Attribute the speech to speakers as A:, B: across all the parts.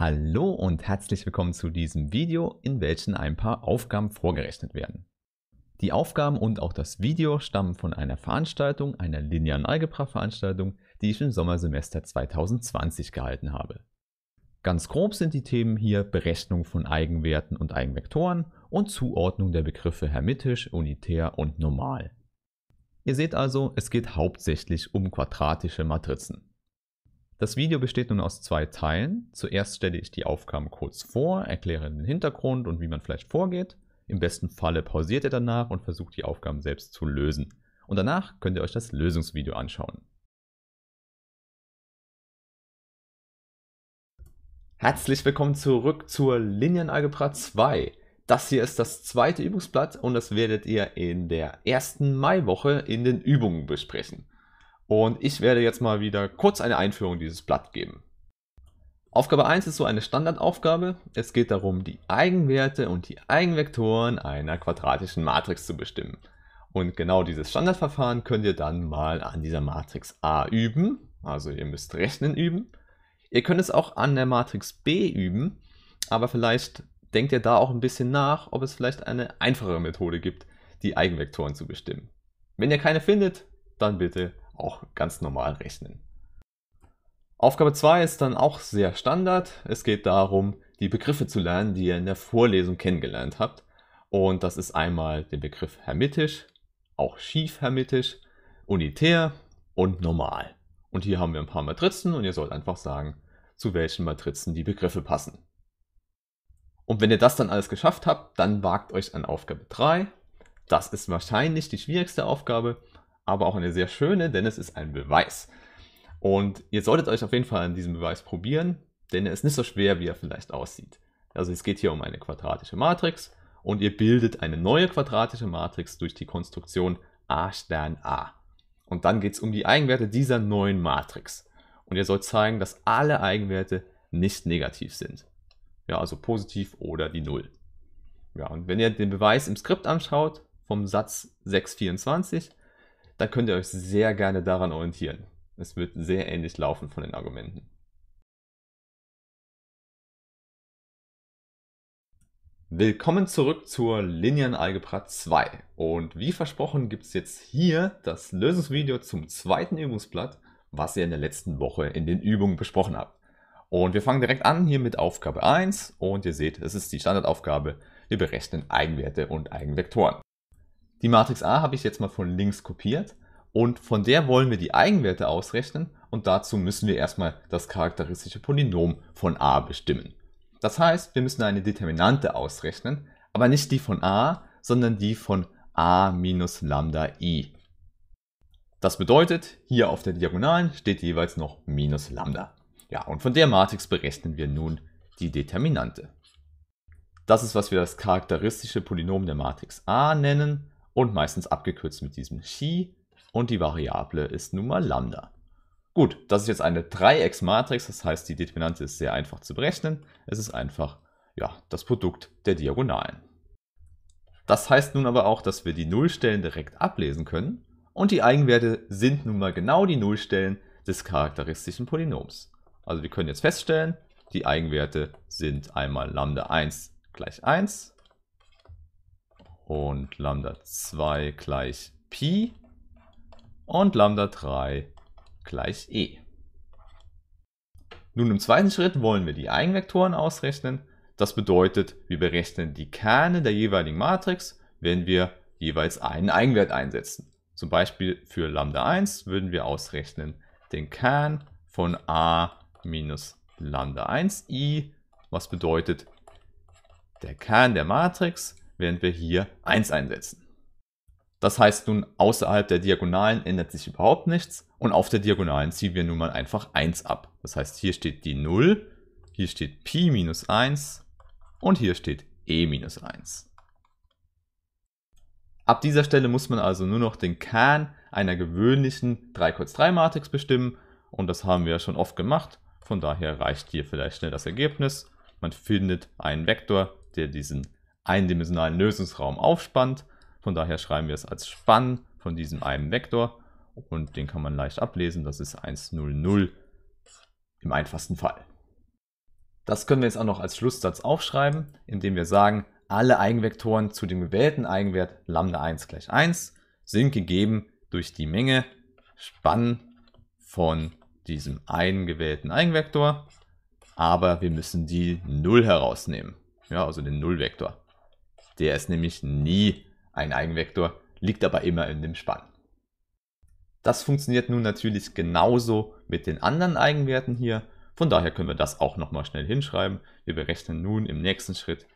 A: Hallo und herzlich willkommen zu diesem Video, in welchem ein paar Aufgaben vorgerechnet werden. Die Aufgaben und auch das Video stammen von einer Veranstaltung, einer linearen Algebra-Veranstaltung, die ich im Sommersemester 2020 gehalten habe. Ganz grob sind die Themen hier Berechnung von Eigenwerten und Eigenvektoren und Zuordnung der Begriffe hermitisch, unitär und normal. Ihr seht also, es geht hauptsächlich um quadratische Matrizen. Das Video besteht nun aus zwei Teilen. Zuerst stelle ich die Aufgaben kurz vor, erkläre den Hintergrund und wie man vielleicht vorgeht. Im besten Falle pausiert ihr danach und versucht die Aufgaben selbst zu lösen. Und danach könnt ihr euch das Lösungsvideo anschauen. Herzlich willkommen zurück zur Linienalgebra 2. Das hier ist das zweite Übungsblatt und das werdet ihr in der ersten Maiwoche in den Übungen besprechen. Und ich werde jetzt mal wieder kurz eine Einführung dieses Blatt geben. Aufgabe 1 ist so eine Standardaufgabe. Es geht darum, die Eigenwerte und die Eigenvektoren einer quadratischen Matrix zu bestimmen. Und genau dieses Standardverfahren könnt ihr dann mal an dieser Matrix A üben. Also ihr müsst Rechnen üben. Ihr könnt es auch an der Matrix B üben, aber vielleicht denkt ihr da auch ein bisschen nach, ob es vielleicht eine einfachere Methode gibt, die Eigenvektoren zu bestimmen. Wenn ihr keine findet, dann bitte auch ganz normal rechnen. Aufgabe 2 ist dann auch sehr Standard. Es geht darum, die Begriffe zu lernen, die ihr in der Vorlesung kennengelernt habt. Und das ist einmal der Begriff hermetisch, auch schief hermetisch, unitär und normal. Und hier haben wir ein paar Matrizen und ihr sollt einfach sagen, zu welchen Matrizen die Begriffe passen. Und wenn ihr das dann alles geschafft habt, dann wagt euch an Aufgabe 3. Das ist wahrscheinlich die schwierigste Aufgabe aber auch eine sehr schöne, denn es ist ein Beweis. Und ihr solltet euch auf jeden Fall an diesem Beweis probieren, denn er ist nicht so schwer, wie er vielleicht aussieht. Also es geht hier um eine quadratische Matrix und ihr bildet eine neue quadratische Matrix durch die Konstruktion A Stern A. Und dann geht es um die Eigenwerte dieser neuen Matrix. Und ihr sollt zeigen, dass alle Eigenwerte nicht negativ sind. Ja, also positiv oder die Null. Ja, und wenn ihr den Beweis im Skript anschaut, vom Satz 624, da könnt ihr euch sehr gerne daran orientieren. Es wird sehr ähnlich laufen von den Argumenten. Willkommen zurück zur linearen Algebra 2 und wie versprochen gibt es jetzt hier das Lösungsvideo zum zweiten Übungsblatt, was ihr in der letzten Woche in den Übungen besprochen habt. Und wir fangen direkt an hier mit Aufgabe 1 und ihr seht, es ist die Standardaufgabe, wir berechnen Eigenwerte und Eigenvektoren. Die Matrix A habe ich jetzt mal von links kopiert und von der wollen wir die Eigenwerte ausrechnen und dazu müssen wir erstmal das charakteristische Polynom von A bestimmen. Das heißt, wir müssen eine Determinante ausrechnen, aber nicht die von A, sondern die von A minus Lambda I. Das bedeutet, hier auf der Diagonalen steht jeweils noch minus Lambda. Ja, und von der Matrix berechnen wir nun die Determinante. Das ist, was wir das charakteristische Polynom der Matrix A nennen und meistens abgekürzt mit diesem Chi und die Variable ist nun mal Lambda. Gut, das ist jetzt eine Dreiecksmatrix, das heißt die Determinante ist sehr einfach zu berechnen. Es ist einfach ja, das Produkt der Diagonalen. Das heißt nun aber auch, dass wir die Nullstellen direkt ablesen können und die Eigenwerte sind nun mal genau die Nullstellen des charakteristischen Polynoms. Also wir können jetzt feststellen, die Eigenwerte sind einmal Lambda 1 gleich 1 und Lambda 2 gleich Pi und Lambda 3 gleich E. Nun im zweiten Schritt wollen wir die Eigenvektoren ausrechnen. Das bedeutet, wir berechnen die Kerne der jeweiligen Matrix, wenn wir jeweils einen Eigenwert einsetzen. Zum Beispiel für Lambda 1 würden wir ausrechnen den Kern von a minus Lambda 1i, was bedeutet, der Kern der Matrix während wir hier 1 einsetzen. Das heißt nun, außerhalb der Diagonalen ändert sich überhaupt nichts und auf der Diagonalen ziehen wir nun mal einfach 1 ab. Das heißt, hier steht die 0, hier steht Pi minus 1 und hier steht E minus 1. Ab dieser Stelle muss man also nur noch den Kern einer gewöhnlichen 3 x 3 Matrix bestimmen und das haben wir ja schon oft gemacht. Von daher reicht hier vielleicht schnell das Ergebnis. Man findet einen Vektor, der diesen eindimensionalen Lösungsraum aufspannt. Von daher schreiben wir es als Spann von diesem einen Vektor und den kann man leicht ablesen. Das ist 1, 0, 0 im einfachsten Fall. Das können wir jetzt auch noch als Schlusssatz aufschreiben, indem wir sagen, alle Eigenvektoren zu dem gewählten Eigenwert lambda 1 gleich 1 sind gegeben durch die Menge Spann von diesem einen gewählten Eigenvektor, aber wir müssen die 0 herausnehmen, ja, also den Nullvektor. Der ist nämlich nie ein Eigenvektor, liegt aber immer in dem Spann. Das funktioniert nun natürlich genauso mit den anderen Eigenwerten hier. Von daher können wir das auch nochmal schnell hinschreiben. Wir berechnen nun im nächsten Schritt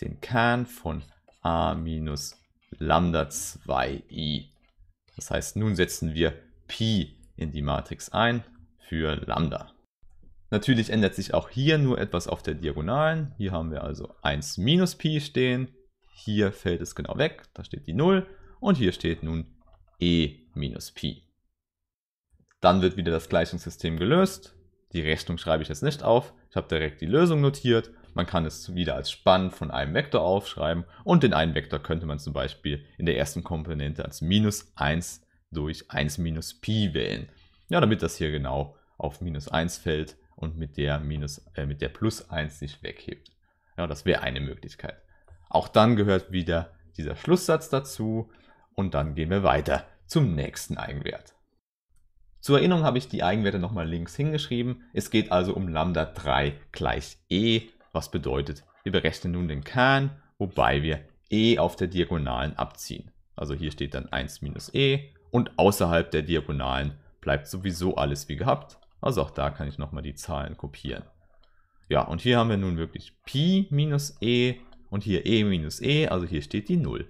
A: den Kern von a minus lambda 2i. Das heißt, nun setzen wir Pi in die Matrix ein für Lambda. Natürlich ändert sich auch hier nur etwas auf der Diagonalen. Hier haben wir also 1 minus Pi stehen hier fällt es genau weg, da steht die 0 und hier steht nun e minus Pi. Dann wird wieder das Gleichungssystem gelöst. Die Rechnung schreibe ich jetzt nicht auf. Ich habe direkt die Lösung notiert. Man kann es wieder als Spann von einem Vektor aufschreiben und den einen Vektor könnte man zum Beispiel in der ersten Komponente als minus 1 durch 1 minus Pi wählen. Ja, damit das hier genau auf minus 1 fällt und mit der, minus, äh, mit der plus 1 sich weghebt. Ja, das wäre eine Möglichkeit. Auch dann gehört wieder dieser Schlusssatz dazu und dann gehen wir weiter zum nächsten Eigenwert. Zur Erinnerung habe ich die Eigenwerte nochmal links hingeschrieben. Es geht also um Lambda 3 gleich e, was bedeutet, wir berechnen nun den Kern, wobei wir e auf der Diagonalen abziehen. Also hier steht dann 1 minus e und außerhalb der Diagonalen bleibt sowieso alles wie gehabt. Also auch da kann ich nochmal die Zahlen kopieren. Ja, und hier haben wir nun wirklich Pi minus E und hier e minus e, also hier steht die 0.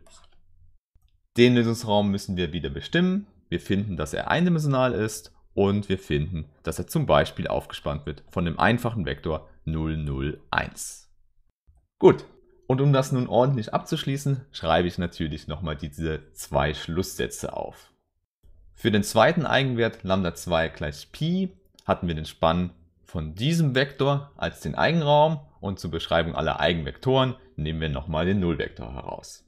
A: Den Lösungsraum müssen wir wieder bestimmen. Wir finden, dass er eindimensional ist und wir finden, dass er zum Beispiel aufgespannt wird von dem einfachen Vektor 0, 0, 1. Gut, und um das nun ordentlich abzuschließen, schreibe ich natürlich nochmal diese zwei Schlusssätze auf. Für den zweiten Eigenwert lambda 2 gleich Pi hatten wir den Spann von diesem Vektor als den Eigenraum und zur Beschreibung aller Eigenvektoren nehmen wir nochmal den Nullvektor heraus.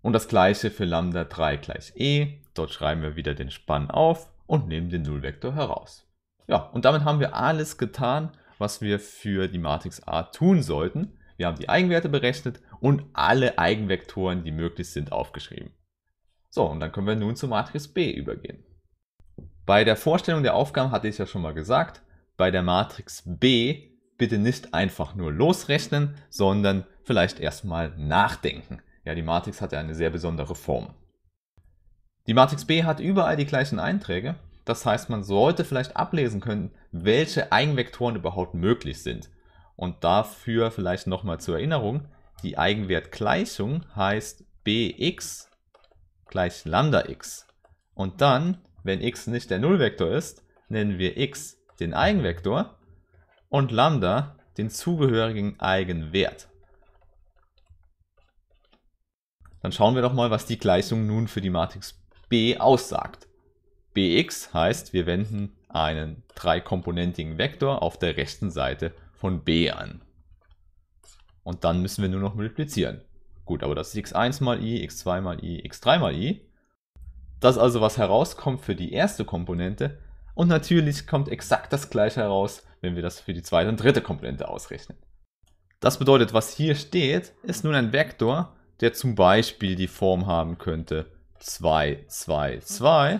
A: Und das gleiche für Lambda 3 gleich e. Dort schreiben wir wieder den Spann auf und nehmen den Nullvektor heraus. Ja, und damit haben wir alles getan, was wir für die Matrix A tun sollten. Wir haben die Eigenwerte berechnet und alle Eigenvektoren, die möglich sind, aufgeschrieben. So, und dann können wir nun zur Matrix B übergehen. Bei der Vorstellung der Aufgaben hatte ich ja schon mal gesagt, bei der Matrix B bitte nicht einfach nur losrechnen, sondern vielleicht erstmal nachdenken. Ja, die Matrix hat ja eine sehr besondere Form. Die Matrix B hat überall die gleichen Einträge. Das heißt, man sollte vielleicht ablesen können, welche Eigenvektoren überhaupt möglich sind. Und dafür vielleicht nochmal zur Erinnerung, die Eigenwertgleichung heißt bx gleich lambda x. Und dann, wenn x nicht der Nullvektor ist, nennen wir x den Eigenvektor und Lambda den zugehörigen Eigenwert. Dann schauen wir doch mal, was die Gleichung nun für die Matrix B aussagt. Bx heißt, wir wenden einen dreikomponentigen Vektor auf der rechten Seite von B an. Und dann müssen wir nur noch multiplizieren. Gut, aber das ist x1 mal i, x2 mal i, x3 mal i. Das also, was herauskommt für die erste Komponente, und natürlich kommt exakt das gleiche heraus, wenn wir das für die zweite und dritte Komponente ausrechnen. Das bedeutet, was hier steht, ist nun ein Vektor, der zum Beispiel die Form haben könnte 2, 2, 2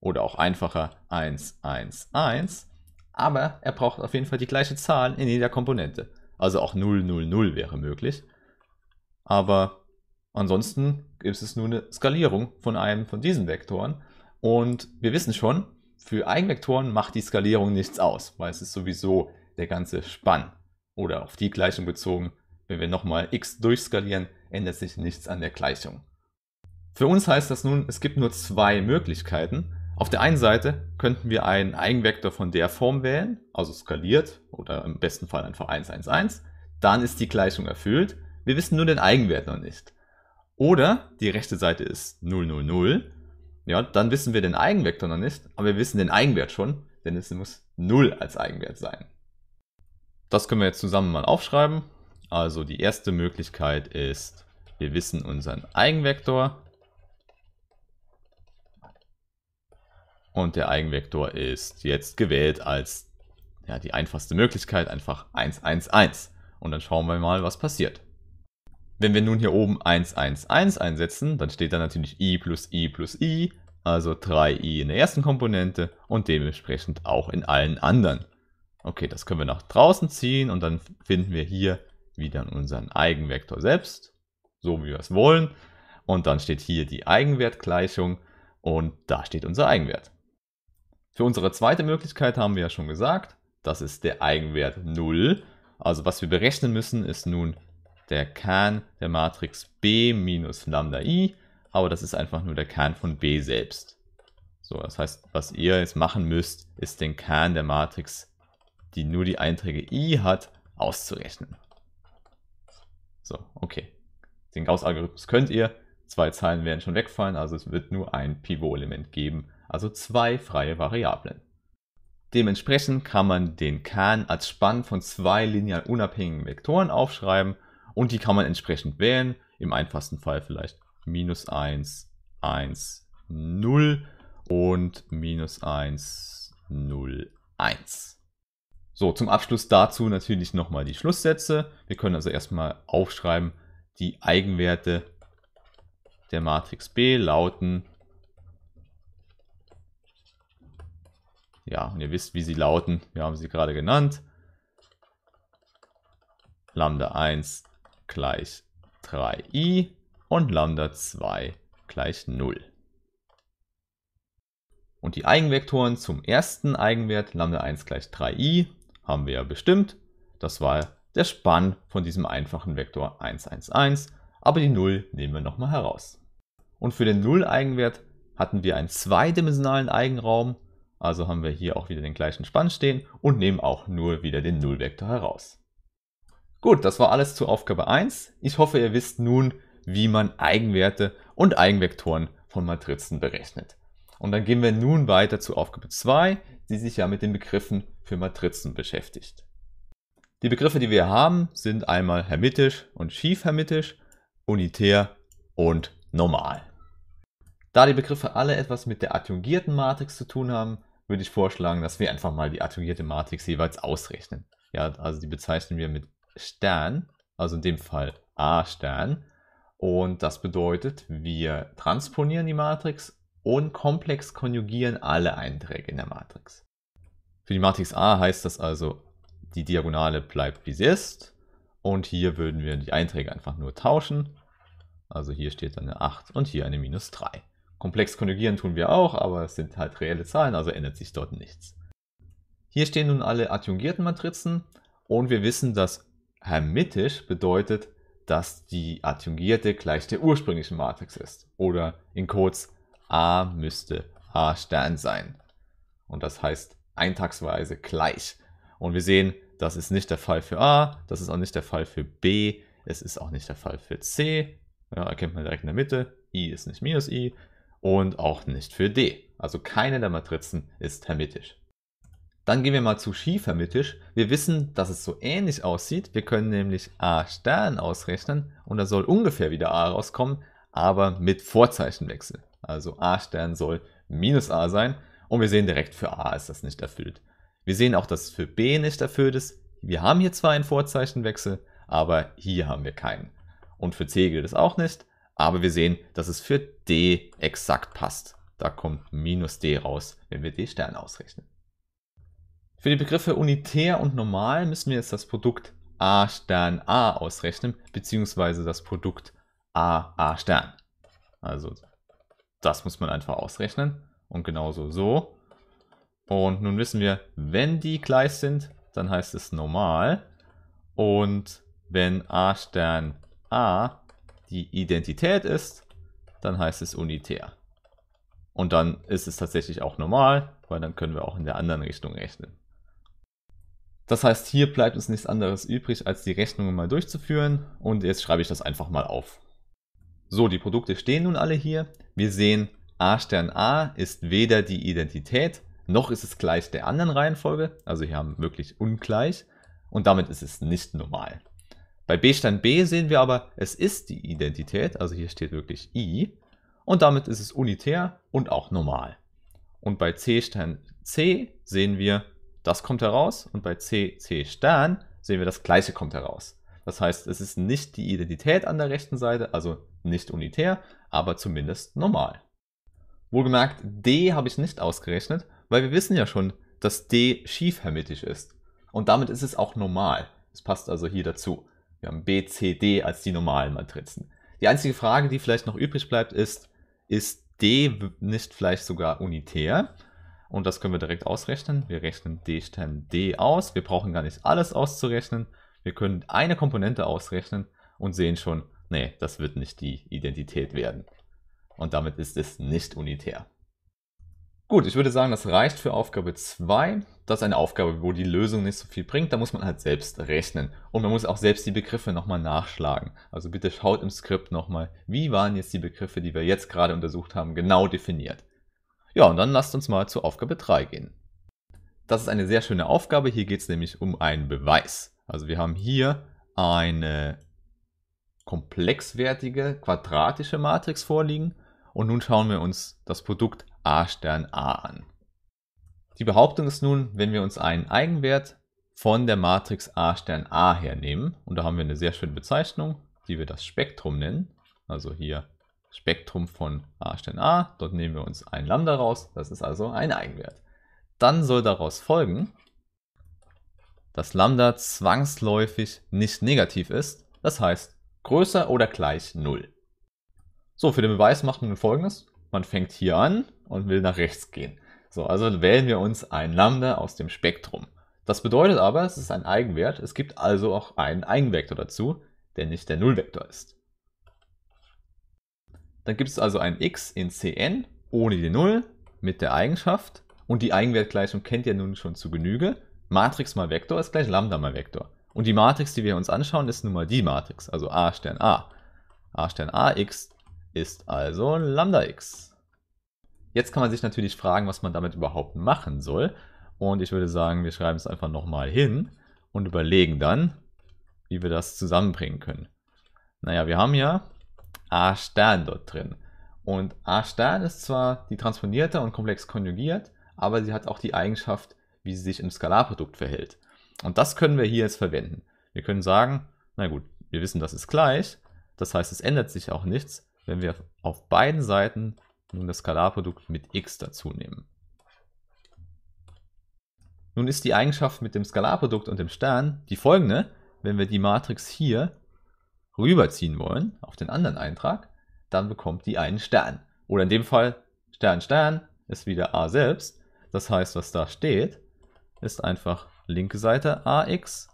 A: oder auch einfacher 1, 1, 1. Aber er braucht auf jeden Fall die gleiche Zahl in jeder Komponente. Also auch 0, 0, 0 wäre möglich. Aber ansonsten gibt es nur eine Skalierung von einem von diesen Vektoren. Und wir wissen schon, für Eigenvektoren macht die Skalierung nichts aus, weil es ist sowieso der ganze Spann. Oder auf die Gleichung bezogen, wenn wir nochmal x durchskalieren, ändert sich nichts an der Gleichung. Für uns heißt das nun, es gibt nur zwei Möglichkeiten. Auf der einen Seite könnten wir einen Eigenvektor von der Form wählen, also skaliert oder im besten Fall einfach 1, 1, 1. Dann ist die Gleichung erfüllt. Wir wissen nur den Eigenwert noch nicht. Oder die rechte Seite ist 0, 0, 0 ja, dann wissen wir den Eigenvektor noch nicht, aber wir wissen den Eigenwert schon, denn es muss 0 als Eigenwert sein. Das können wir jetzt zusammen mal aufschreiben. Also die erste Möglichkeit ist, wir wissen unseren Eigenvektor. Und der Eigenvektor ist jetzt gewählt als ja, die einfachste Möglichkeit, einfach 1, 1, 1. Und dann schauen wir mal, was passiert. Wenn wir nun hier oben 1, 1, 1 einsetzen, dann steht da natürlich i plus i plus i, also 3i in der ersten Komponente und dementsprechend auch in allen anderen. Okay, das können wir nach draußen ziehen und dann finden wir hier wieder unseren Eigenvektor selbst, so wie wir es wollen. Und dann steht hier die Eigenwertgleichung und da steht unser Eigenwert. Für unsere zweite Möglichkeit haben wir ja schon gesagt, das ist der Eigenwert 0. Also was wir berechnen müssen, ist nun der Kern der Matrix B minus Lambda I, aber das ist einfach nur der Kern von B selbst. So, das heißt, was ihr jetzt machen müsst, ist den Kern der Matrix, die nur die Einträge I hat, auszurechnen. So, okay. Den Gauss-Algorithmus könnt ihr. Zwei Zeilen werden schon wegfallen, also es wird nur ein Pivot-Element geben, also zwei freie Variablen. Dementsprechend kann man den Kern als Spann von zwei linear unabhängigen Vektoren aufschreiben und die kann man entsprechend wählen. Im einfachsten Fall vielleicht minus 1, 1, 0 und minus 1, 0, 1. So, zum Abschluss dazu natürlich nochmal die Schlusssätze. Wir können also erstmal aufschreiben, die Eigenwerte der Matrix B lauten, ja, und ihr wisst, wie sie lauten, wir haben sie gerade genannt, Lambda 1, gleich 3i und Lambda 2 gleich 0. Und die Eigenvektoren zum ersten Eigenwert Lambda 1 gleich 3i haben wir ja bestimmt. Das war der Spann von diesem einfachen Vektor 1, 1, 1. Aber die 0 nehmen wir nochmal heraus. Und für den 0-Eigenwert hatten wir einen zweidimensionalen Eigenraum. Also haben wir hier auch wieder den gleichen Spann stehen und nehmen auch nur wieder den Nullvektor heraus. Gut, das war alles zu Aufgabe 1. Ich hoffe, ihr wisst nun, wie man Eigenwerte und Eigenvektoren von Matrizen berechnet. Und dann gehen wir nun weiter zu Aufgabe 2, die sich ja mit den Begriffen für Matrizen beschäftigt. Die Begriffe, die wir haben, sind einmal hermitisch und schiefhermitisch, unitär und normal. Da die Begriffe alle etwas mit der adjungierten Matrix zu tun haben, würde ich vorschlagen, dass wir einfach mal die adjungierte Matrix jeweils ausrechnen. Ja, also die bezeichnen wir mit Stern, also in dem Fall A Stern. Und das bedeutet, wir transponieren die Matrix und komplex konjugieren alle Einträge in der Matrix. Für die Matrix A heißt das also, die Diagonale bleibt wie sie ist. Und hier würden wir die Einträge einfach nur tauschen. Also hier steht eine 8 und hier eine minus 3. Komplex konjugieren tun wir auch, aber es sind halt reelle Zahlen, also ändert sich dort nichts. Hier stehen nun alle adjungierten Matrizen und wir wissen, dass Hermitisch bedeutet, dass die adjungierte gleich der ursprünglichen Matrix ist. Oder in kurz, A müsste A Stern sein. Und das heißt eintagsweise gleich. Und wir sehen, das ist nicht der Fall für A, das ist auch nicht der Fall für B, es ist auch nicht der Fall für C. Ja, erkennt man direkt in der Mitte. I ist nicht minus I. Und auch nicht für D. Also keine der Matrizen ist hermitisch. Dann gehen wir mal zu Schiefermittisch. Wir wissen, dass es so ähnlich aussieht. Wir können nämlich a Stern ausrechnen und da soll ungefähr wieder a rauskommen, aber mit Vorzeichenwechsel. Also a Stern soll minus a sein und wir sehen direkt für a ist das nicht erfüllt. Wir sehen auch, dass es für b nicht erfüllt ist. Wir haben hier zwar einen Vorzeichenwechsel, aber hier haben wir keinen. Und für c gilt es auch nicht, aber wir sehen, dass es für d exakt passt. Da kommt minus d raus, wenn wir d Stern ausrechnen. Für die Begriffe unitär und normal müssen wir jetzt das Produkt a Stern a ausrechnen, beziehungsweise das Produkt a a Stern. Also das muss man einfach ausrechnen und genauso so. Und nun wissen wir, wenn die gleich sind, dann heißt es normal. Und wenn a Stern a die Identität ist, dann heißt es unitär. Und dann ist es tatsächlich auch normal, weil dann können wir auch in der anderen Richtung rechnen. Das heißt, hier bleibt uns nichts anderes übrig, als die Rechnungen mal durchzuführen und jetzt schreibe ich das einfach mal auf. So, die Produkte stehen nun alle hier. Wir sehen, A Stern A ist weder die Identität, noch ist es gleich der anderen Reihenfolge, also hier haben wir wirklich ungleich und damit ist es nicht normal. Bei B Stern B sehen wir aber, es ist die Identität, also hier steht wirklich I und damit ist es unitär und auch normal. Und bei C Stern C sehen wir, das kommt heraus und bei C, C Stern sehen wir, das gleiche kommt heraus. Das heißt, es ist nicht die Identität an der rechten Seite, also nicht unitär, aber zumindest normal. Wohlgemerkt, D habe ich nicht ausgerechnet, weil wir wissen ja schon, dass D schief hermitisch ist. Und damit ist es auch normal. Es passt also hier dazu. Wir haben B, C, D als die normalen Matrizen. Die einzige Frage, die vielleicht noch übrig bleibt, ist, ist D nicht vielleicht sogar unitär? Und das können wir direkt ausrechnen. Wir rechnen d Stern d aus. Wir brauchen gar nicht alles auszurechnen. Wir können eine Komponente ausrechnen und sehen schon, nee, das wird nicht die Identität werden. Und damit ist es nicht unitär. Gut, ich würde sagen, das reicht für Aufgabe 2. Das ist eine Aufgabe, wo die Lösung nicht so viel bringt. Da muss man halt selbst rechnen. Und man muss auch selbst die Begriffe nochmal nachschlagen. Also bitte schaut im Skript nochmal, wie waren jetzt die Begriffe, die wir jetzt gerade untersucht haben, genau definiert. Ja, und dann lasst uns mal zur Aufgabe 3 gehen. Das ist eine sehr schöne Aufgabe. Hier geht es nämlich um einen Beweis. Also wir haben hier eine komplexwertige quadratische Matrix vorliegen und nun schauen wir uns das Produkt a Stern a an. Die Behauptung ist nun, wenn wir uns einen Eigenwert von der Matrix a Stern a hernehmen, und da haben wir eine sehr schöne Bezeichnung, die wir das Spektrum nennen, also hier Spektrum von A Stern A. Dort nehmen wir uns ein Lambda raus. Das ist also ein Eigenwert. Dann soll daraus folgen, dass Lambda zwangsläufig nicht negativ ist. Das heißt, größer oder gleich 0. So, für den Beweis macht man folgendes. Man fängt hier an und will nach rechts gehen. So, also wählen wir uns ein Lambda aus dem Spektrum. Das bedeutet aber, es ist ein Eigenwert. Es gibt also auch einen Eigenvektor dazu, der nicht der Nullvektor ist. Dann gibt es also ein x in Cn ohne die 0 mit der Eigenschaft und die Eigenwertgleichung kennt ihr nun schon zu Genüge. Matrix mal Vektor ist gleich Lambda mal Vektor. Und die Matrix, die wir uns anschauen, ist nun mal die Matrix, also A Stern A. A Stern A x ist also Lambda X. Jetzt kann man sich natürlich fragen, was man damit überhaupt machen soll. Und ich würde sagen, wir schreiben es einfach nochmal hin und überlegen dann, wie wir das zusammenbringen können. Naja, wir haben ja A-Stern dort drin. Und A-Stern ist zwar die transponierte und komplex konjugiert, aber sie hat auch die Eigenschaft, wie sie sich im Skalarprodukt verhält. Und das können wir hier jetzt verwenden. Wir können sagen, na gut, wir wissen, das ist gleich, das heißt, es ändert sich auch nichts, wenn wir auf beiden Seiten nun das Skalarprodukt mit x dazu nehmen. Nun ist die Eigenschaft mit dem Skalarprodukt und dem Stern die folgende, wenn wir die Matrix hier rüberziehen wollen auf den anderen Eintrag, dann bekommt die einen Stern. Oder in dem Fall Stern, Stern ist wieder a selbst. Das heißt, was da steht, ist einfach linke Seite ax.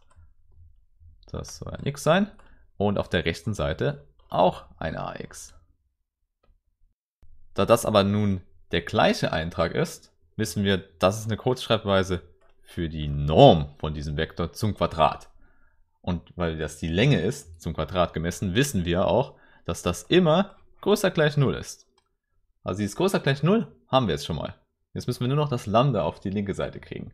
A: Das soll ein x sein. Und auf der rechten Seite auch ein ax. Da das aber nun der gleiche Eintrag ist, wissen wir, das ist eine Kurzschreibweise für die Norm von diesem Vektor zum Quadrat. Und weil das die Länge ist, zum Quadrat gemessen, wissen wir auch, dass das immer größer gleich 0 ist. Also dieses größer gleich 0 haben wir jetzt schon mal. Jetzt müssen wir nur noch das Lambda auf die linke Seite kriegen.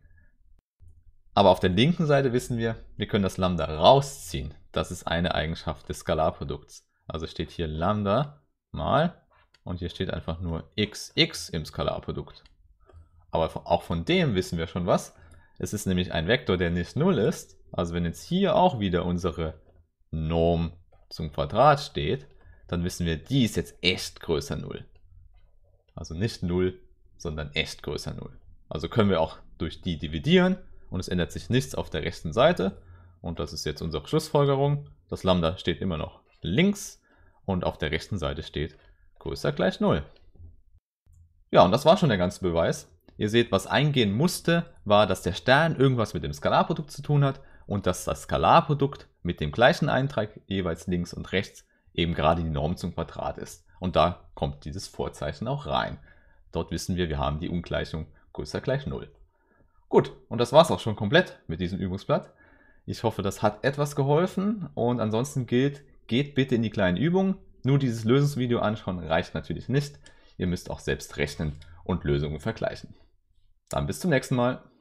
A: Aber auf der linken Seite wissen wir, wir können das Lambda rausziehen. Das ist eine Eigenschaft des Skalarprodukts. Also steht hier Lambda mal und hier steht einfach nur xx im Skalarprodukt. Aber auch von dem wissen wir schon was. Es ist nämlich ein Vektor, der nicht 0 ist, also wenn jetzt hier auch wieder unsere Norm zum Quadrat steht, dann wissen wir, die ist jetzt echt größer 0. Also nicht 0, sondern echt größer 0. Also können wir auch durch die dividieren und es ändert sich nichts auf der rechten Seite. Und das ist jetzt unsere Schlussfolgerung. Das Lambda steht immer noch links und auf der rechten Seite steht größer gleich 0. Ja, und das war schon der ganze Beweis. Ihr seht, was eingehen musste, war, dass der Stern irgendwas mit dem Skalarprodukt zu tun hat und dass das Skalarprodukt mit dem gleichen Eintrag jeweils links und rechts eben gerade die Norm zum Quadrat ist. Und da kommt dieses Vorzeichen auch rein. Dort wissen wir, wir haben die Ungleichung größer gleich 0. Gut, und das war es auch schon komplett mit diesem Übungsblatt. Ich hoffe, das hat etwas geholfen und ansonsten gilt, geht bitte in die kleinen Übungen. Nur dieses Lösungsvideo anschauen reicht natürlich nicht. Ihr müsst auch selbst rechnen und Lösungen vergleichen. Dann bis zum nächsten Mal.